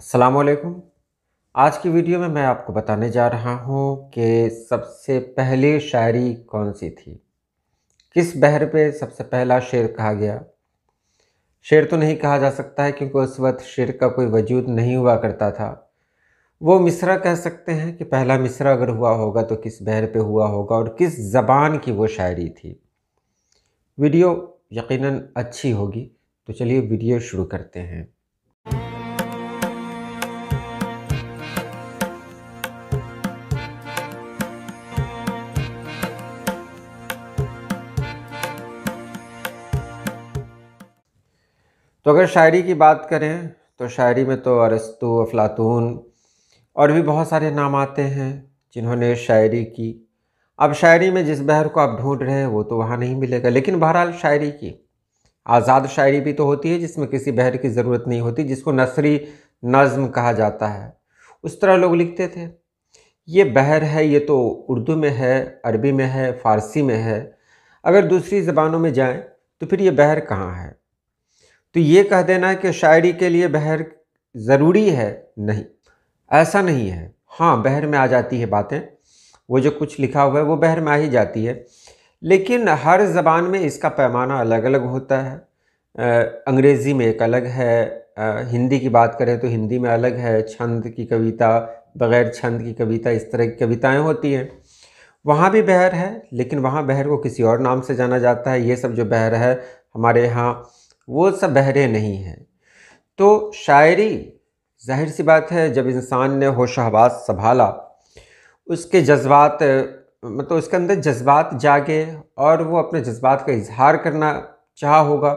असलकुम आज की वीडियो में मैं आपको बताने जा रहा हूँ कि सबसे पहले शायरी कौन सी थी किस बहर पे सबसे पहला शेर कहा गया शेर तो नहीं कहा जा सकता है क्योंकि उस वक्त शेर का कोई वजूद नहीं हुआ करता था वो मिसरा कह सकते हैं कि पहला मिसरा अगर हुआ होगा तो किस बहर पे हुआ होगा और किस ज़बान की वो शायरी थी वीडियो यकीनन अच्छी होगी तो चलिए वीडियो शुरू करते हैं तो अगर शायरी की बात करें तो शायरी में तो अरस्तु अफलातून और भी बहुत सारे नाम आते हैं जिन्होंने शायरी की अब शायरी में जिस बहर को आप ढूंढ रहे हैं वो तो वहाँ नहीं मिलेगा लेकिन बहरहाल शायरी की आज़ाद शायरी भी तो होती है जिसमें किसी बहर की ज़रूरत नहीं होती जिसको नसरी नज़म कहा जाता है उस तरह लोग लिखते थे ये बहर है ये तो उर्दू में है अरबी में है फ़ारसी में है अगर दूसरी ज़बानों में जाएं तो फिर ये बहर कहाँ है तो ये कह देना कि शायरी के लिए बहर ज़रूरी है नहीं ऐसा नहीं है हाँ बहर में आ जाती है बातें वो जो कुछ लिखा हुआ है वो बहर में आ ही जाती है लेकिन हर ज़बान में इसका पैमाना अलग अलग होता है अंग्रेज़ी में एक अलग है हिंदी की बात करें तो हिंदी में अलग है छंद की कविता बग़ैर छंद की कविता इस तरह की कविताएं होती हैं वहाँ भी बहर है लेकिन वहाँ बहर को किसी और नाम से जाना जाता है ये सब जो बहर है हमारे यहाँ वो सब बहरे नहीं हैं तो शायरी जाहिर सी बात है जब इंसान ने होशहबाज़ संभाला उसके जज्बात मतलब उसके अंदर जज्बात जागे और वो अपने जज्बात का इजहार करना चाह होगा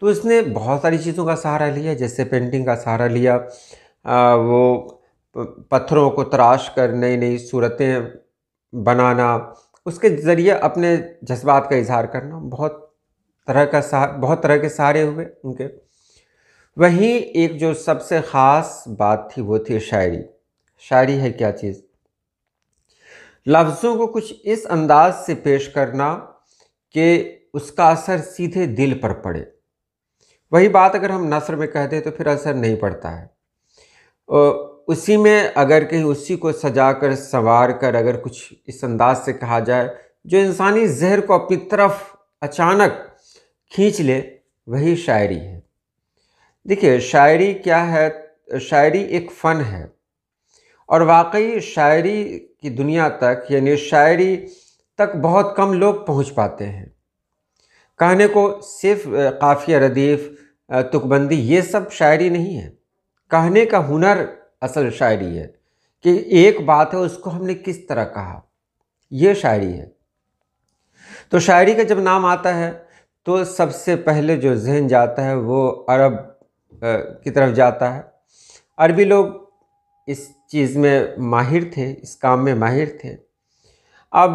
तो उसने बहुत सारी चीज़ों का सहारा लिया जैसे पेंटिंग का सहारा लिया आ, वो पत्थरों को तराश कर नई नई सूरतें बनाना उसके ज़रिए अपने जज्बात का इजहार करना बहुत तरह का सहार बहुत तरह के सहारे हुए उनके वहीं एक जो सबसे ख़ास बात थी वो थी शायरी शायरी है क्या चीज़ लफ्ज़ों को कुछ इस अंदाज से पेश करना कि उसका असर सीधे दिल पर पड़े वही बात अगर हम नसर में कह दें तो फिर असर नहीं पड़ता है उसी में अगर कहीं उसी को सजा कर संवार कर अगर कुछ इस अंदाज से कहा जाए जो इंसानी जहर को अपनी तरफ अचानक खींच ले वही शायरी है देखिए शायरी क्या है शायरी एक फ़न है और वाकई शायरी की दुनिया तक यानी शायरी तक बहुत कम लोग पहुंच पाते हैं कहने को सिर्फ काफ़िया रदीफ़ तुकबंदी ये सब शायरी नहीं है कहने का हुनर असल शायरी है कि एक बात है उसको हमने किस तरह कहा ये शायरी है तो शायरी का जब नाम आता है तो सबसे पहले जो जहन जाता है वो अरब की तरफ जाता है अरबी लोग इस चीज़ में माहिर थे इस काम में माहिर थे अब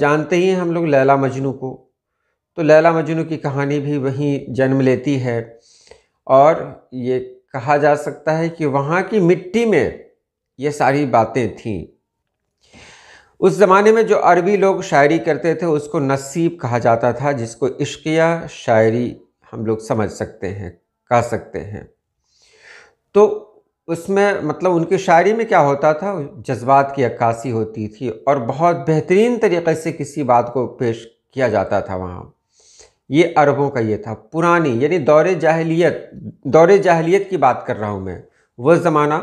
जानते ही हैं हम लोग लैला मजनू को तो लैला मजनू की कहानी भी वहीं जन्म लेती है और ये कहा जा सकता है कि वहाँ की मिट्टी में ये सारी बातें थीं उस ज़माने में जो अरबी लोग शायरी करते थे उसको नसीब कहा जाता था जिसको इश्किया शायरी हम लोग समझ सकते हैं कह सकते हैं तो उसमें मतलब उनकी शायरी में क्या होता था जज्बात की अक्कासी होती थी और बहुत बेहतरीन तरीके से किसी बात को पेश किया जाता था वहाँ ये अरबों का ये था पुरानी यानी दौर जाहलीत दौर जाहलीत की बात कर रहा हूँ मैं वह ज़माना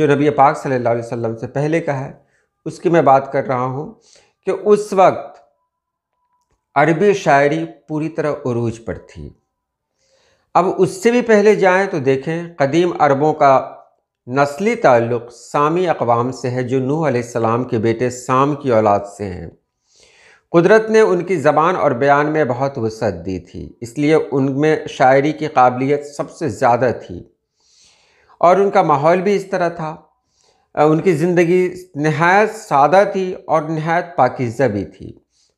जो नबी पाक सल्लल्लाहु अलैहि वसल्लम से पहले का है उसकी मैं बात कर रहा हूँ कि उस वक्त अरबी शायरी पूरी तरह उरूज पर थी अब उससे भी पहले जाएं तो देखें कदीम अरबों का नस्ली ताल्लुक़ सामी अकवाम से है जो नूह आसमाम के बेटे साम की औलाद से हैं कुदरत ने उनकी ज़बान और बयान में बहुत वसत दी थी इसलिए उनमें शायरी की काबिलियत सबसे ज़्यादा थी और उनका माहौल भी इस तरह था उनकी ज़िंदगी नहायत सादा थी और नहायत पाकिज़ा भी थी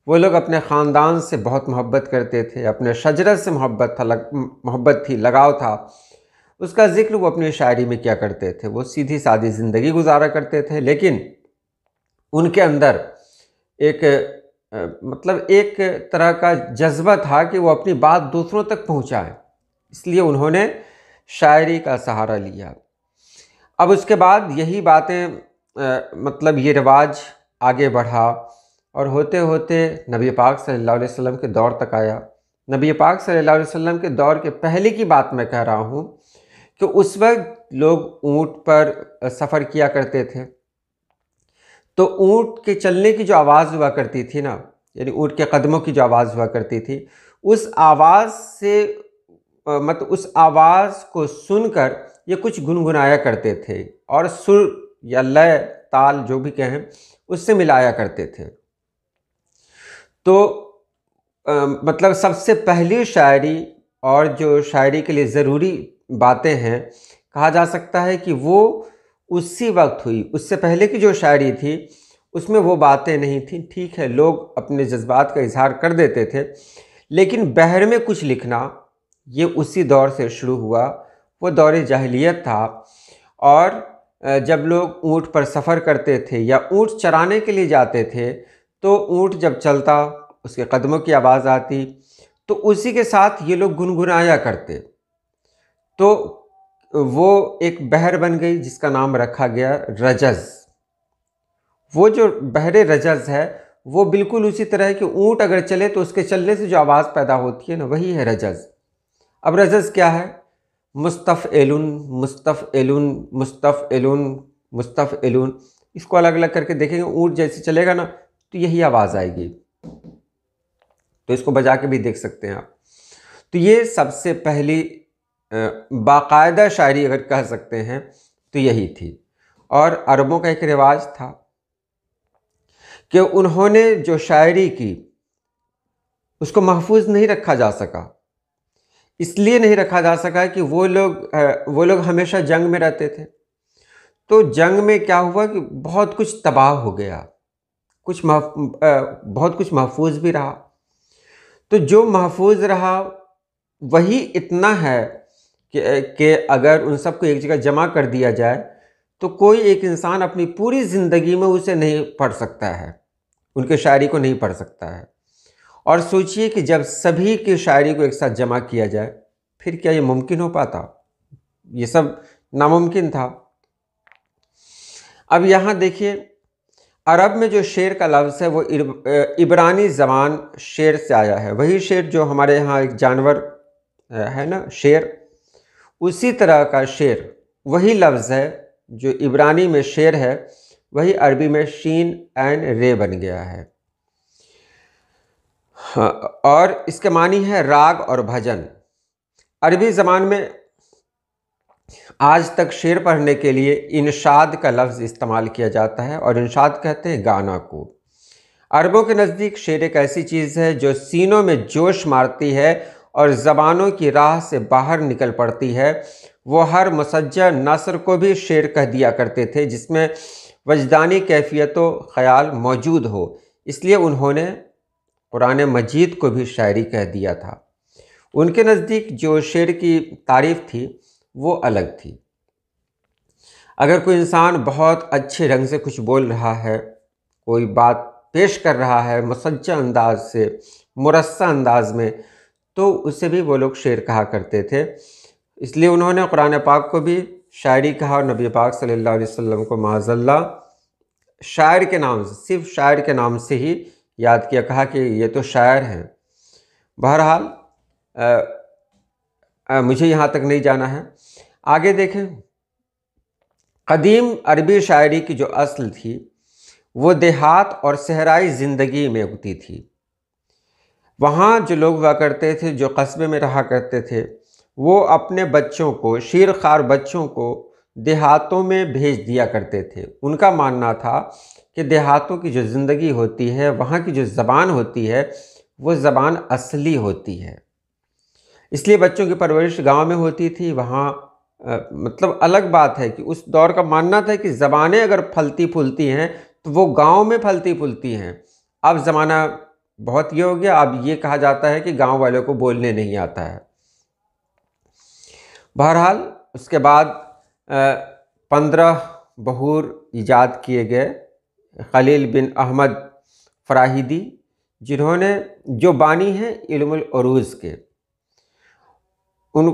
वो लोग अपने ख़ानदान से बहुत मोहब्बत करते थे अपने शजरत से मोहब्बत था लग मोहब्बत थी लगाव था उसका ज़िक्र वो अपनी शायरी में क्या करते थे वो सीधी सादी ज़िंदगी गुजारा करते थे लेकिन उनके अंदर एक मतलब एक तरह का जज्बा था कि वो अपनी बात दूसरों तक पहुँचाएँ इसलिए उन्होंने शायरी का सहारा लिया अब उसके बाद यही बातें मतलब ये रिवाज आगे बढ़ा और होते होते नबी पाक सल्लल्लाहु अलैहि वसल्लम के दौर तक आया नबी पाक सल्लल्लाहु अलैहि वसल्लम के दौर के पहले की बात मैं कह रहा हूँ कि उस वक्त लोग ऊँट पर सफ़र किया करते थे तो ऊँट के चलने की जो आवाज़ हुआ करती थी ना यानी ऊँट के कदमों की जो आवाज़ हुआ करती थी उस आवाज़ से मत उस आवाज़ को सुनकर ये कुछ गुनगुनाया करते थे और सुर या लय ताल जो भी कहें उससे मिलाया करते थे तो आ, मतलब सबसे पहली शायरी और जो शायरी के लिए ज़रूरी बातें हैं कहा जा सकता है कि वो उसी वक्त हुई उससे पहले की जो शायरी थी उसमें वो बातें नहीं थी ठीक है लोग अपने जज्बात का इजहार कर देते थे लेकिन बहर में कुछ लिखना ये उसी दौर से शुरू हुआ वो दौर जाहलीत था और जब लोग ऊँट पर सफ़र करते थे या ऊँट चराने के लिए जाते थे तो ऊँट जब चलता उसके कदमों की आवाज़ आती तो उसी के साथ ये लोग गुनगुनाया करते तो वो एक बहर बन गई जिसका नाम रखा गया रजस वो जो बहरे रजस है वो बिल्कुल उसी तरह कि ऊँट अगर चले तो उसके चलने से जो आवाज़ पैदा होती है ना वही है रजस अब रजस क्या है मुस्तफ़ एलून मुस्तफ़ एलून मुस्तफ़ एलून मुस्तफ़ एलून इसको अलग अलग करके देखेंगे ऊँट जैसे चलेगा ना तो यही आवाज़ आएगी तो इसको बजा के भी देख सकते हैं आप तो ये सबसे पहली बाकायदा शायरी अगर कह सकते हैं तो यही थी और अरबों का एक रिवाज था कि उन्होंने जो शायरी की उसको महफूज नहीं रखा जा सका इसलिए नहीं रखा जा सका कि वो लोग वो लोग हमेशा जंग में रहते थे तो जंग में क्या हुआ कि बहुत कुछ तबाह हो गया कुछ महफ बहुत कुछ महफूज भी रहा तो जो महफूज रहा वही इतना है कि, कि अगर उन सबको एक जगह जमा कर दिया जाए तो कोई एक इंसान अपनी पूरी ज़िंदगी में उसे नहीं पढ़ सकता है उनके शायरी को नहीं पढ़ सकता है और सोचिए कि जब सभी की शायरी को एक साथ जमा किया जाए फिर क्या ये मुमकिन हो पाता ये सब नामुमकिन था अब यहाँ देखिए अरब में जो शेर का लफ्ज़ है वो इबरानी ज़बान शेर से आया है वही शेर जो हमारे यहाँ एक जानवर है ना शेर उसी तरह का शेर वही लफ्ज़ है जो इबरानी में शेर है वही अरबी में शीन एंड रे बन गया है हाँ, और इसके मानी है राग और भजन अरबी ज़बान में आज तक शेर पढ़ने के लिए इनशाद का लफ्ज़ इस्तेमाल किया जाता है और इनशाद कहते हैं गाना को अरबों के नज़दीक शेर एक ऐसी चीज़ है जो सीनों में जोश मारती है और ज़बानों की राह से बाहर निकल पड़ती है वो हर मुसज्जा नसर को भी शेर कह दिया करते थे जिसमें वजदानी कैफियत ख्याल मौजूद हो इसलिए उन्होंने कुरान मजीद को भी शायरी कह दिया था उनके नज़दीक जो शेर की तारीफ थी वो अलग थी अगर कोई इंसान बहुत अच्छे ढंग से कुछ बोल रहा है कोई बात पेश कर रहा है मुसज्जा अंदाज से मुरस्सा अंदाज में तो उसे भी वो लोग शेर कहा करते थे इसलिए उन्होंने कुरान पाक को भी शायरी कहा और नबी पाक सल्लल्लाहु अलैहि वसल्लम को माजल्ला शायर के नाम से सिर्फ शायर के नाम से ही याद किया कहा कि ये तो शायर हैं बहरहाल मुझे यहाँ तक नहीं जाना है आगे देखें कदीम अरबी शायरी की जो असल थी वो देहात और सहराई ज़िंदगी में उगती थी वहाँ जो लोग हुआ करते थे जो कस्बे में रहा करते थे वो अपने बच्चों को शीर खार बच्चों को देहातों में भेज दिया करते थे उनका मानना था कि देहातों की जो ज़िंदगी होती है वहाँ की जो ज़बान होती है वो ज़बान असली होती है इसलिए बच्चों की परवरिश गांव में होती थी वहाँ मतलब अलग बात है कि उस दौर का मानना था कि ज़बानें अगर फलती फूलती हैं तो वो गांव में फलती फूलती हैं अब ज़माना बहुत ये हो गया अब ये कहा जाता है कि गांव वालों को बोलने नहीं आता है बहरहाल उसके बाद पंद्रह बहूर ईजाद किए गए खलील बिन अहमद फराहिदी जिन्होंने जो बानी हैं इल्मरूज़ के उन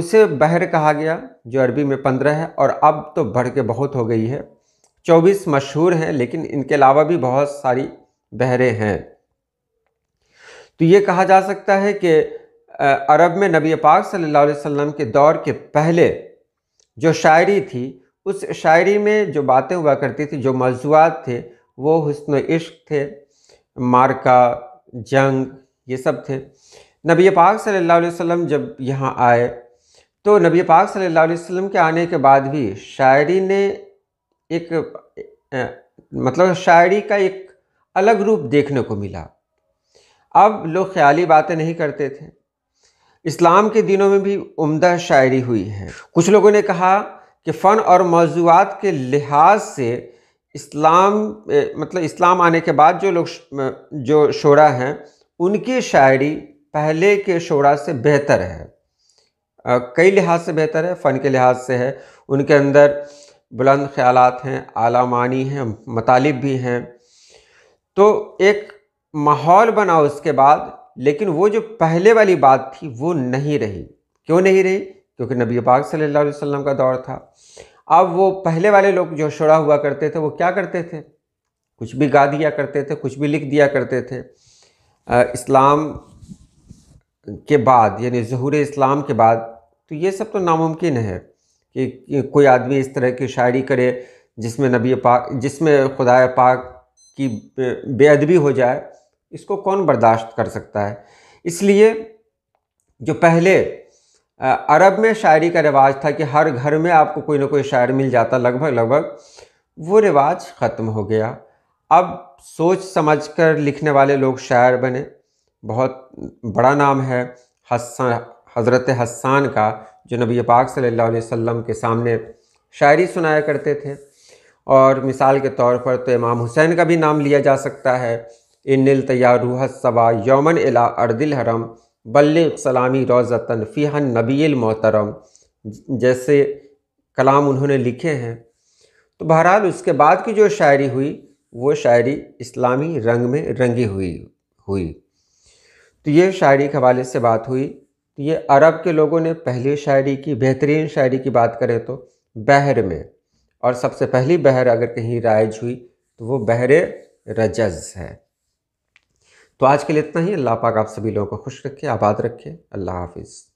उसे बहर कहा गया जो अरबी में पंद्रह है और अब तो बढ़ के बहुत हो गई है चौबीस मशहूर हैं लेकिन इनके अलावा भी बहुत सारी बहरें हैं तो ये कहा जा सकता है कि अरब में नबी पाक सल्लल्लाहु अलैहि वसल्लम के दौर के पहले जो शायरी थी उस शायरी में जो बातें हुआ करती थी जो मौजूद थे वो हसन इश्क थे मार्का जंग ये सब थे नबी पाक सल्लल्लाहु अलैहि वसल्लम जब यहाँ आए तो नबी पाक सल्लल्लाहु अलैहि वसल्लम के आने के बाद भी शायरी ने एक मतलब शायरी का एक अलग रूप देखने को मिला अब लोग ख्याली बातें नहीं करते थे इस्लाम के दिनों में भी उम्दा शायरी हुई है कुछ लोगों ने कहा कि फ़न और मौजूद के लिहाज से इस्लाम मतलब इस्लाम आने के बाद जो लोग जो शोरा हैं उनकी शायरी पहले के शोरा से बेहतर है कई लिहाज से बेहतर है फ़न के लिहाज से है उनके अंदर बुलंद ख्याल हैं आला मानी हैं मतालब भी हैं तो एक माहौल बना उसके बाद लेकिन वो जो पहले वाली बात थी वो नहीं रही क्यों नहीं रही क्योंकि नबी पाक सल्लल्लाहु अलैहि वसल्लम का दौर था अब वो पहले वाले लोग जो शोड़ा हुआ करते थे वो क्या करते थे कुछ भी गा दिया करते थे कुछ भी लिख दिया करते थे आ, इस्लाम के बाद यानी जहूर इस्लाम के बाद तो ये सब तो नामुमकिन है कि कोई आदमी इस तरह की शायरी करे जिसमें नबी पाक जिसमें खुदा पाक की बेअदबी हो जाए इसको कौन बर्दाश्त कर सकता है इसलिए जो पहले अरब में शायरी का रिवाज था कि हर घर में आपको कोई ना कोई शायर मिल जाता लगभग लगभग वो रिवाज ख़त्म हो गया अब सोच समझ कर लिखने वाले लोग शायर बने बहुत बड़ा नाम है हसन हज़रत हसन का जो नबी पाक सल्लल्लाहु अलैहि वसल्लम के सामने शायरी सुनाया करते थे और मिसाल के तौर पर तो इमाम हुसैन का भी नाम लिया जा सकता है इनिल तैयारूह सबा यौमन अला अर्दिल हरम बल्ल सलामी रोज़तन फ़िहन नबील मोहतरम जैसे कलाम उन्होंने लिखे हैं तो बहरहाल उसके बाद की जो शायरी हुई वो शायरी इस्लामी रंग में रंगी हुई हुई तो ये शायरी के हवाले से बात हुई तो ये अरब के लोगों ने पहली शायरी की बेहतरीन शायरी की बात करें तो बहर में और सबसे पहली बहर अगर कहीं राइज हुई तो वो बहर रजज़ है तो आज के लिए इतना ही अल्लाह पाक आप सभी लोगों को खुश रखे आबाद रखे अल्लाह हाफिज़